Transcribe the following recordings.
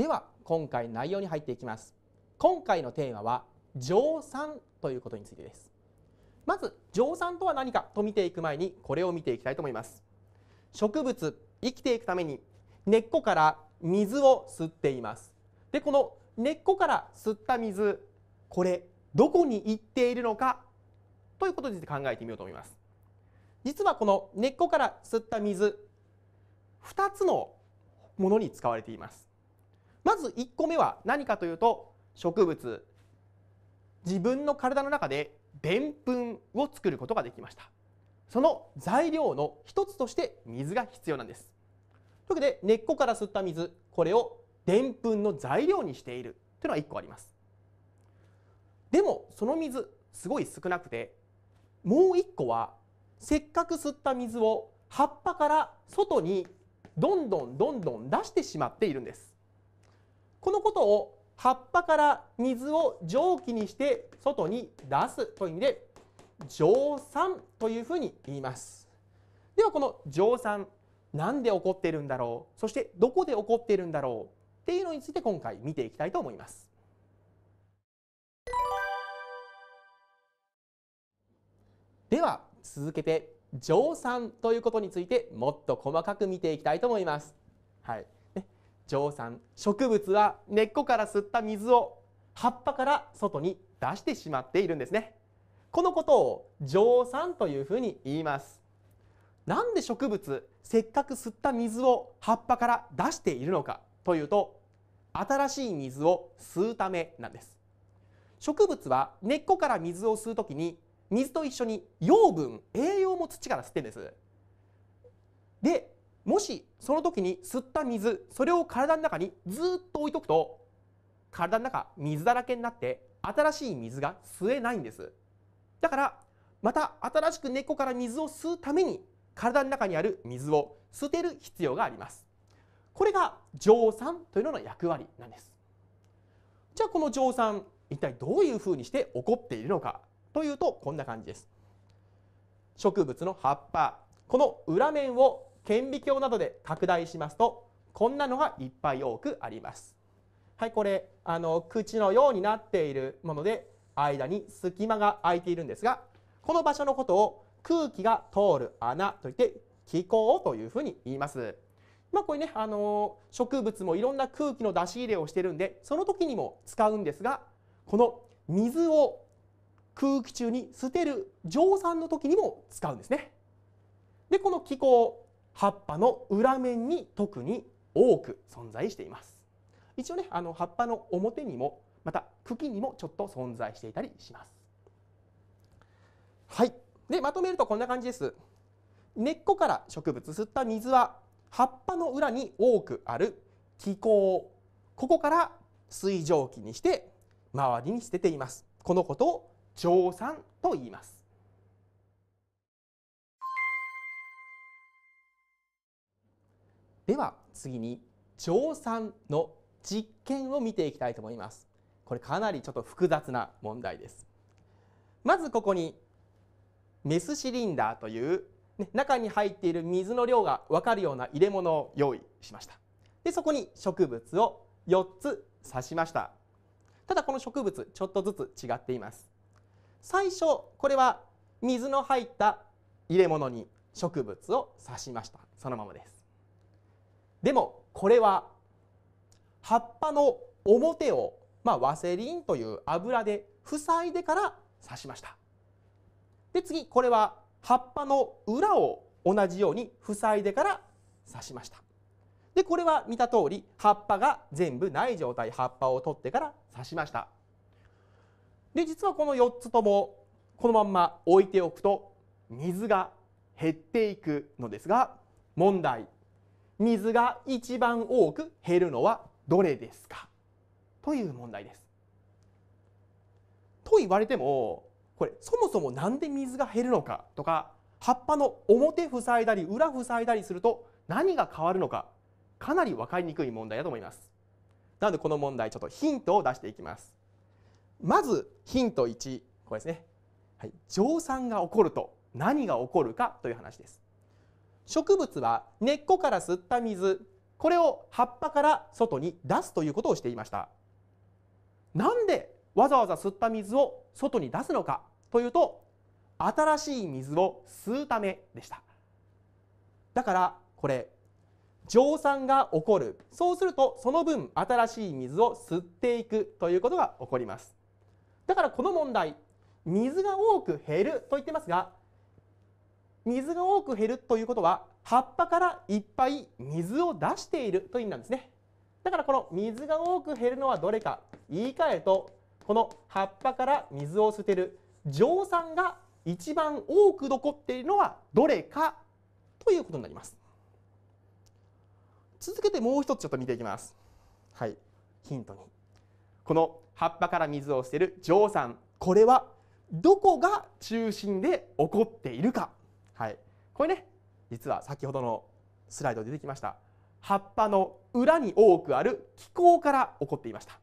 では今回内容に入っていきます今回のテーマは乗算ということについてですまず乗算とは何かと見ていく前にこれを見ていきたいと思います植物生きていくために根っこから水を吸っていますでこの根っこから吸った水これどこに行っているのかということについて考えてみようと思います実はこの根っこから吸った水2つのものに使われていますまず1個目は何かというと植物自分の体の中ででんぷんを作ることができましたその材料の一つとして水が必要なんですというわけで根っこから吸った水これをでんぷんの材料にしているというのが1個ありますでもその水すごい少なくてもう1個はせっかく吸った水を葉っぱから外にどんどんどんどん出してしまっているんですこのことを葉っぱから水を蒸気にして外に出すという意味で蒸散というふうに言いますではこの蒸散なんで起こっているんだろうそしてどこで起こっているんだろうっていうのについて今回見ていきたいと思いますでは続けて蒸散ということについてもっと細かく見ていきたいと思います。はい蒸散植物は根っこから吸った水を葉っぱから外に出してしまっているんですねこのことを蒸散というふうに言いますなんで植物せっかく吸った水を葉っぱから出しているのかというと新しい水を吸うためなんです植物は根っこから水を吸う時に水と一緒に養分栄養も土から吸ってんですでもしその時に吸った水それを体の中にずっと置いとくと体の中水だらけになって新しい水が吸えないんですだからまた新しく根っこから水を吸うために体の中にある水を捨てる必要がありますこれが蒸散というのの役割なんですじゃあこの蒸散一体どういうふうにして起こっているのかというとこんな感じです植物の葉っぱこの裏面を顕微鏡などで拡大しますとこんなのがいっぱい多くあります。はい、これあの口のようになっているもので間に隙間が空いているんですがこの場所のことを空気が通る穴といって気孔というふうに言います。まあ、これね、あの植物もいろんな空気の出し入れをしてるんでその時にも使うんですがこの水を空気中に捨てる蒸散の時にも使うんですね。でこの気孔葉っぱの裏面に特に多く存在しています一応ねあの葉っぱの表にもまた茎にもちょっと存在していたりしますはいでまとめるとこんな感じです根っこから植物吸った水は葉っぱの裏に多くある気候ここから水蒸気にして周りに捨てていますこのことを蒸散と言いますでは次に乗算の実験を見ていきたいと思いますこれかなりちょっと複雑な問題ですまずここにメスシリンダーという、ね、中に入っている水の量が分かるような入れ物を用意しましたでそこに植物を4つ刺しましたただこの植物ちょっとずつ違っています最初これは水の入った入れ物に植物を刺しましたそのままですでもこれは葉っぱの表を、まあ、ワセリンという油で塞いでから刺しましたで次これは葉っぱの裏を同じように塞いでから刺しましたでこれは見た通り葉っぱが全部ない状態葉っぱを取ってから刺しましたで実はこの4つともこのまんま置いておくと水が減っていくのですが問題水が一番多く減るのはどれですかという問題です。と言われてもこれそもそも何で水が減るのかとか葉っぱの表塞いだり裏塞いだりすると何が変わるのかかなり分かりにくい問題だと思います。なのでこの問題ちょっとヒントを出していきます。まずヒント1これですね。はい、蒸散が起こると何が起こるかという話です。植物は根っこから吸った水これを葉っぱから外に出すということをしていましたなんでわざわざ吸った水を外に出すのかというと新しい水を吸うためでしただからこれ蒸散が起こるそうするとその分新しい水を吸っていくということが起こりますだからこの問題水が多く減ると言ってますが水が多く減るということは葉っぱからいっぱい水を出しているという意味なんですねだからこの水が多く減るのはどれか言い換えるとこの葉っぱから水を捨てる蒸散が一番多く残っているのはどれかということになります続けてもう一つちょっと見ていきますはいヒントにこの葉っぱから水を捨てる蒸散これはどこが中心で起こっているかはい、これね実は先ほどのスライド出てきました葉っぱの裏に多くある気候から起こっていました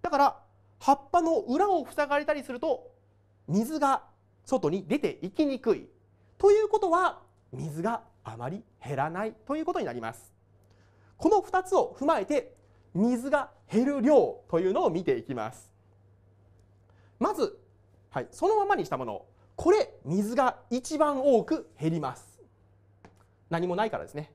だから葉っぱの裏を塞がれたりすると水が外に出ていきにくいということは水があまり減らないということになりますこの2つを踏まえて水が減る量というのを見ていきますまず、はい、そのままにしたものこれ水が一番多く減ります何もないからですね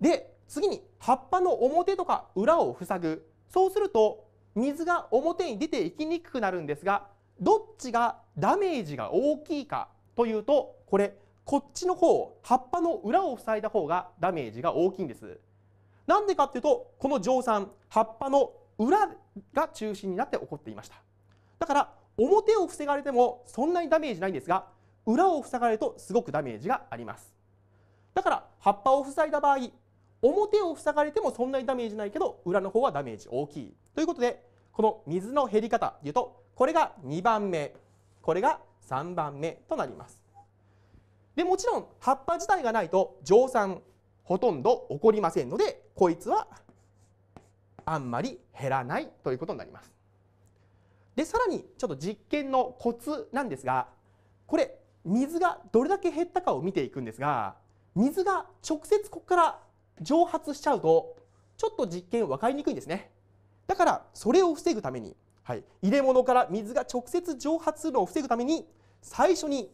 で次に葉っぱの表とか裏を塞ぐそうすると水が表に出ていきにくくなるんですがどっちがダメージが大きいかというとこれこっちの方葉っぱの裏を塞いだ方がダメージが大きいんですなんでかっていうとこの蒸散葉っぱの裏が中心になって起こっていましただから表を防がれてもそんなにダメージないんですが裏を塞がれるとすごくダメージがありますだから葉っぱを塞いだ場合表を塞がれてもそんなにダメージないけど裏の方はダメージ大きいということでこの水の減り方でいうとこれが2番目これが3番目となりますでもちろん葉っぱ自体がないと蒸散ほとんど起こりませんのでこいつはあんまり減らないということになりますでさらにちょっと実験のコツなんですがこれ水がどれだけ減ったかを見ていくんですが水が直接ここから蒸発しちゃうとちょっと実験分かりにくいんですねだからそれを防ぐために、はい、入れ物から水が直接蒸発するのを防ぐために最初に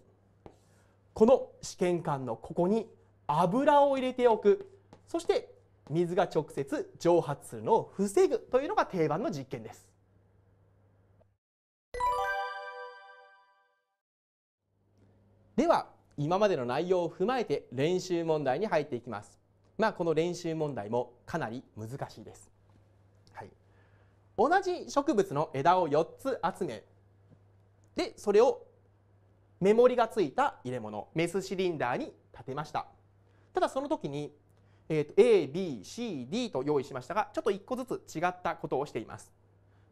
この試験管のここに油を入れておくそして水が直接蒸発するのを防ぐというのが定番の実験です。では今までの内容を踏まえて練習問題に入っていきますまあこの練習問題もかなり難しいです、はい、同じ植物の枝を4つ集めでそれを目盛りがついた入れ物メスシリンダーに立てましたただその時に、えーと ABCD と用意しましたがちょっと1個ずつ違ったことをしています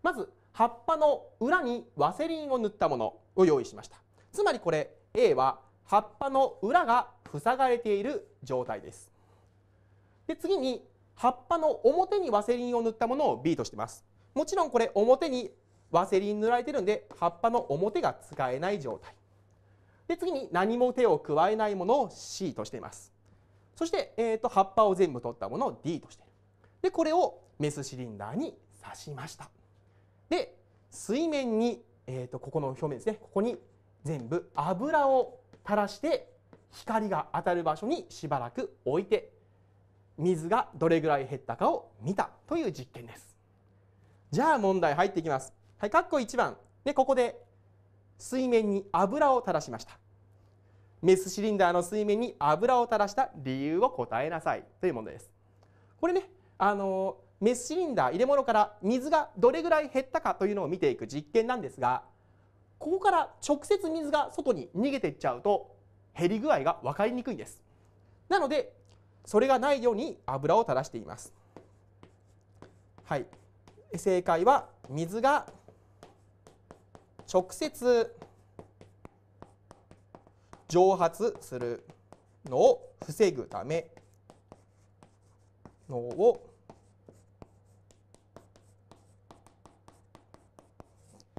まず葉っぱの裏にワセリンを塗ったものを用意しましたつまりこれ A は葉っぱの裏が塞がれている状態です。で次に葉っぱの表にワセリンを塗ったものを B としてます。もちろんこれ表にワセリン塗られてるんで葉っぱの表が使えない状態。で次に何も手を加えないものを C としています。そして、えーと、葉っぱを全部取ったものを D としている。でこれをメスシリンダーに刺しました。で水面に、えーとここの表面ですねここに全部油を垂らして光が当たる場所にしばらく置いて水がどれぐらい減ったかを見たという実験ですじゃあ問題入っていきますはい括弧1番でここで水面に油を垂らしましたメスシリンダーの水面に油を垂らした理由を答えなさいという問題ですこれねあのメスシリンダー入れ物から水がどれぐらい減ったかというのを見ていく実験なんですがここから直接水が外に逃げていっちゃうと減り具合が分かりにくいですなのでそれがないように油を垂らしていますはい正解は水が直接蒸発するのを防ぐためのを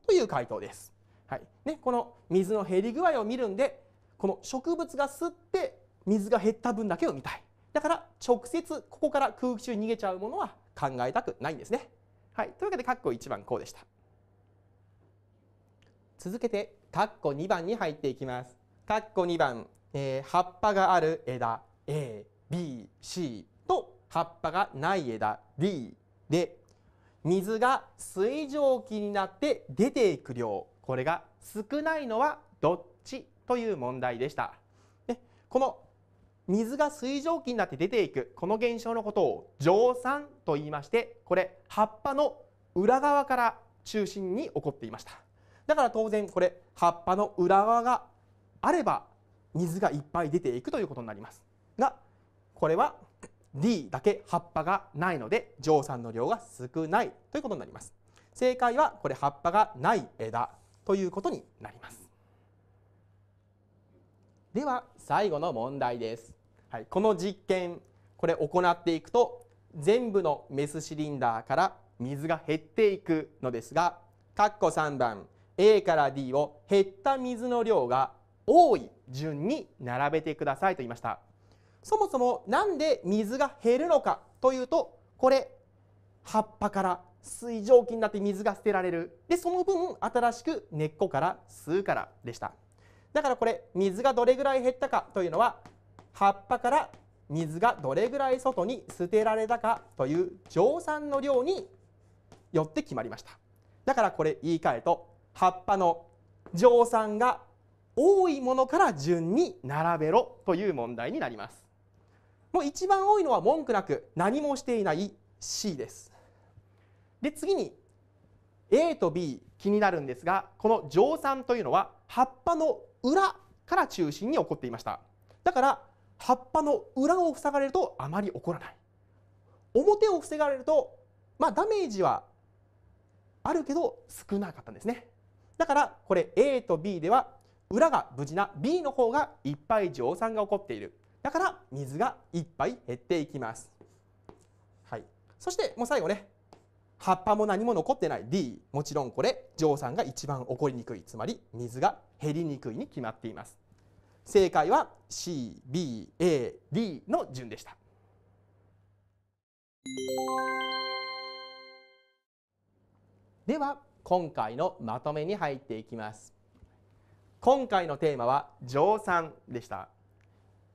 という回答です。はいね、この水の減り具合を見るんでこの植物が吸って水が減った分だけを見たいだから直接ここから空気中に逃げちゃうものは考えたくないんですね。はい、というわけで括弧1番こうでした。続けて括弧2番に入っていきます。括弧2番、えー、葉っぱがある枝 A、B、C と葉っぱがない枝 D で水が水蒸気になって出ていく量これが少ないのはどっちという問題でした。でこの水が水蒸気になって出ていくこの現象のことを蒸散と言いましてこれ葉っぱの裏側から中心に起こっていましただから当然これ葉っぱの裏側があれば水がいっぱい出ていくということになりますがこれは D だけ葉っぱがないので蒸散の量が少ないということになります正解はこれ葉っぱがない枝ということになりますでは最後の問題です、はい、この実験これ行っていくと全部のメスシリンダーから水が減っていくのですが括弧3番 A から D を減った水の量が多い順に並べてくださいと言いましたそもそも何で水が減るのかというとこれ葉っぱから水蒸気になって水が捨てられるでその分新しく根っこから吸うからでしただからこれ水がどれぐらい減ったかというのは葉っぱから水がどれぐらい外に捨てられたかという蒸散の量によって決まりましただからこれ言い換えと葉っぱの蒸散が多いものから順に並べろという問題になりますもう一番多いのは文句なく何もしていない C ですで次に A と B 気になるんですがこの蒸散というのは葉っぱの裏から中心に起こっていましただから葉っぱの裏を塞がれるとあまり起こらない表を防がれるとまあ、ダメージはあるけど少なかったんですねだからこれ A と B では裏が無事な B の方がいっぱい蒸散が起こっているだから水がいっぱい減っていきます、はい、そしてもう最後ね葉っぱも何も残ってない D もちろんこれ蒸散が一番起こりにくいつまり水が減りにくいに決まっています正解は CBAD の順でしたでは今回のまとめに入っていきます今回のテーマは蒸散でした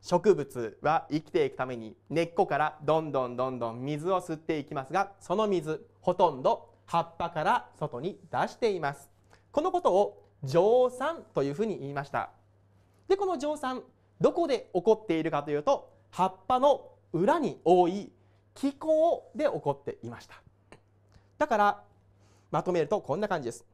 植物は生きていくために根っこからどんどんどんどん水を吸っていきますがその水ほとんど葉っぱから外に出していますこのことを蒸散というふうに言いましたでこの蒸散どこで起こっているかというと葉っぱの裏に多い気候で起こっていましただからまとめるとこんな感じです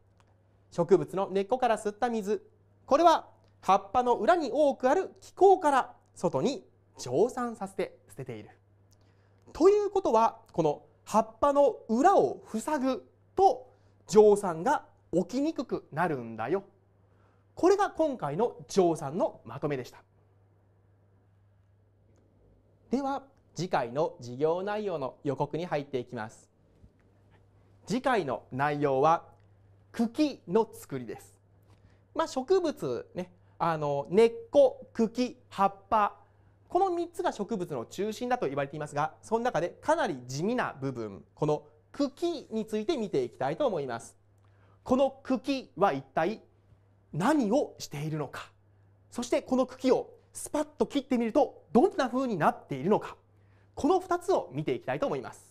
植物の根っこから吸った水これは葉っぱの裏に多くある気候から外に蒸散させて捨てている。ということはこの葉っぱの裏を塞ぐと蒸散が起きにくくなるんだよ。これが今回の蒸散のまとめでした。では次回の授業内容の予告に入っていきます。次回の内容は茎の作りです。まあ、植物ねあの根っこ茎葉っぱこの3つが植物の中心だと言われていますがその中でかなり地味な部分この茎について見ていきたいと思いますこの茎は一体何をしているのかそしてこの茎をスパッと切ってみるとどんな風になっているのかこの2つを見ていきたいと思います